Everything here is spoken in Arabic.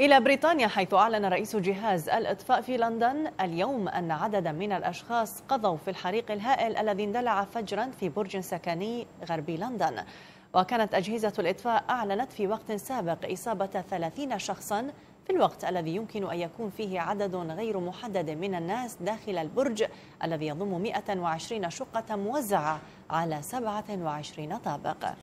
إلى بريطانيا حيث أعلن رئيس جهاز الإطفاء في لندن اليوم أن عددا من الأشخاص قضوا في الحريق الهائل الذي اندلع فجرا في برج سكني غربي لندن وكانت أجهزة الإطفاء أعلنت في وقت سابق إصابة 30 شخصا في الوقت الذي يمكن أن يكون فيه عدد غير محدد من الناس داخل البرج الذي يضم 120 شقة موزعة على 27 طابق